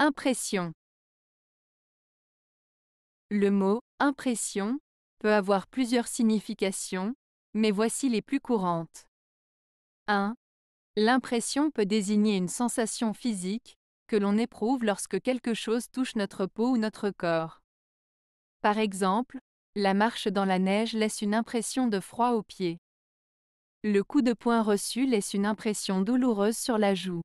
Impression. Le mot impression peut avoir plusieurs significations, mais voici les plus courantes. 1. L'impression peut désigner une sensation physique que l'on éprouve lorsque quelque chose touche notre peau ou notre corps. Par exemple, la marche dans la neige laisse une impression de froid aux pieds. Le coup de poing reçu laisse une impression douloureuse sur la joue.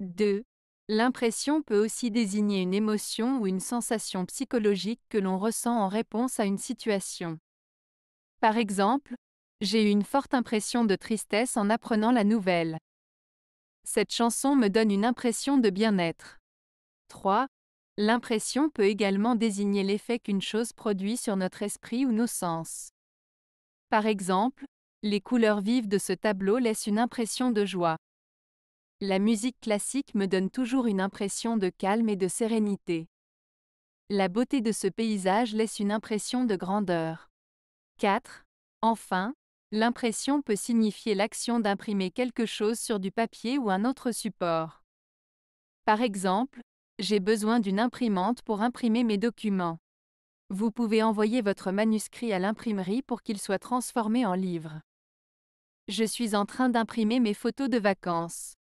2. L'impression peut aussi désigner une émotion ou une sensation psychologique que l'on ressent en réponse à une situation. Par exemple, j'ai eu une forte impression de tristesse en apprenant la nouvelle. Cette chanson me donne une impression de bien-être. 3. L'impression peut également désigner l'effet qu'une chose produit sur notre esprit ou nos sens. Par exemple, les couleurs vives de ce tableau laissent une impression de joie. La musique classique me donne toujours une impression de calme et de sérénité. La beauté de ce paysage laisse une impression de grandeur. 4. Enfin, l'impression peut signifier l'action d'imprimer quelque chose sur du papier ou un autre support. Par exemple, j'ai besoin d'une imprimante pour imprimer mes documents. Vous pouvez envoyer votre manuscrit à l'imprimerie pour qu'il soit transformé en livre. Je suis en train d'imprimer mes photos de vacances.